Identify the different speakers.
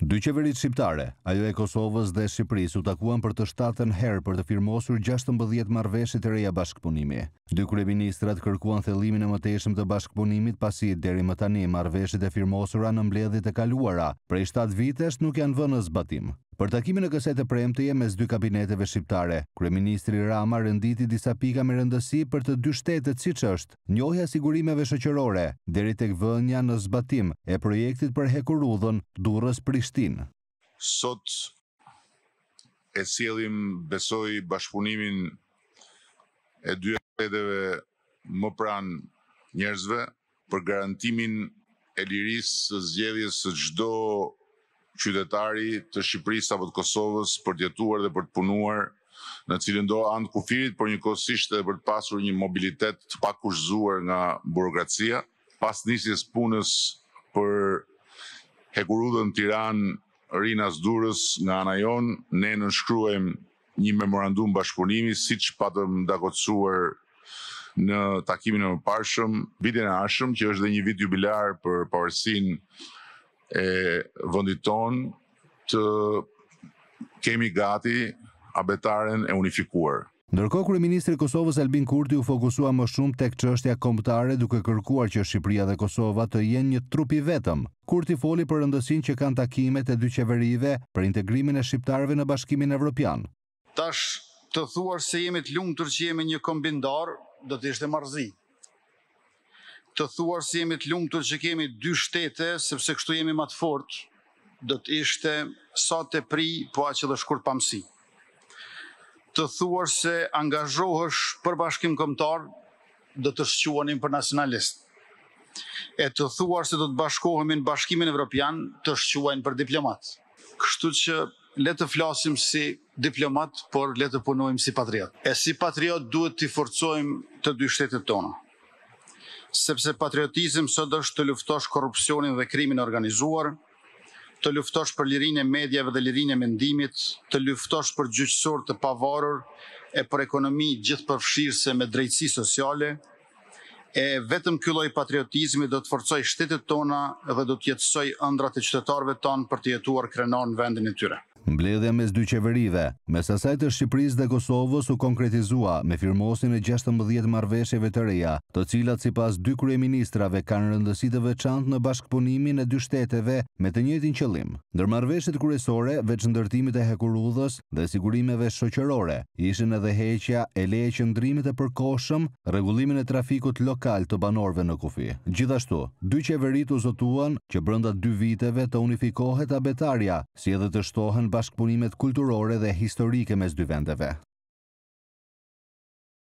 Speaker 1: Dy qeverit shqiptare, ajo e Kosovës dhe Shqipërisë, u takuan për të shtatën herë për të firmosur 16 marrëveshje të reja bashkëpunimi. Dy kryeministrat kërkuan thellimin e mëtejshëm të bashkëpunimit pasi deri më tani marrëveshjet e firmosura në mbledhjet e kaluara prej 7 vitesh nuk janë vënë në zbatim. Për takimin e kësaj të premtëje mes dy kabineteve shqiptare, kryeministri Rama renditi disa pika me rëndësi për të dy shtetet siç është njohja sigurimeve shoqërore deri tek vënja në zbatim e projektit për hekurudhën Durrës-Prishtinë.
Speaker 2: Sot e sjellim besoj bashkëpunimin e dy shteteve më pran njerëzve për garantimin e lirisë së zgjedhjes së çdo qytetari të Shqipëris apo të Kosovës për të jetuar dhe për të punuar në cilë ndohë andë kufirit për një edhe dhe për të pasur një mobilitet të pakushzuar nga burokracia. Pas njësjes punës për hekurudën tiran rinas durës nga anajon, ne në një memorandum bashkëpunimi, si që patëm dakotësuar në takimin e më parshëm, vitin e ashëm, që është dhe një vit jubilar për përësin e vëndit ton të kemi gati abetaren e unifikuar.
Speaker 1: Ndërkohë kur ministri i Kosovës Albin Kurti u fokusua më shumë tek çështja kombëtare duke kërkuar që Shqipëria dhe Kosova të jenë një trup i vetëm, Kurti foli për rëndësinë që kanë takimet e dy qeverive për integrimin e shqiptarëve në Bashkimin Evropian.
Speaker 3: Tash të thuar se jemi të lumtur që jemi një kombindar do të ishte marrëzi të thuar si jemi të lungëtur që kemi dy shtete, sepse kështu jemi matë fort, do të ishte sa të pri, po a që dhe shkur pëmsi. Të thuar se angazhohësh për bashkim këmtar, do të shquonim për nasionalist. E të thuar se do të bashkohëm i në bashkimin evropian, të shquonim për diplomat. Kështu që le të flasim si diplomat, por le të punojmë si patriot. E si patriot duhet të forcojmë të dy shtetet tonë sepse patriotizm së dështë të luftosh korupcionin dhe krimin organizuar, të luftosh për lirin e medjeve dhe lirin e mendimit, të luftosh për gjyqësor të pavarur e për ekonomi gjithë përfshirëse me drejtësi sociale, e vetëm kylloj patriotizmi do të forcoj shtetit tona dhe do të jetësoj ëndrat e qytetarve tonë për të jetuar krenon vendin e tyre.
Speaker 1: Mbledhja mes dy qeverive, mes asaj të Shqipërisë dhe Kosovës u konkretizua me firmosin e 16 marveshjeve të reja, të cilat si pas dy krye ministrave kanë rëndësi të veçant në bashkëpunimin e dy shteteve me të njëtin qëlim. Ndër marveshjet kryesore, veç ndërtimit e hekurudhës dhe sigurimeve shoqërore, ishin edhe heqja e leje qëndrimit e përkoshëm regullimin e trafikut lokal të banorve në kufi. Gjithashtu, dy qeverit u zotuan që brënda dy viteve të unifikohet abetarja, si edhe të shtohen bashkëpunimet kulturore dhe historike mes dy vendeve.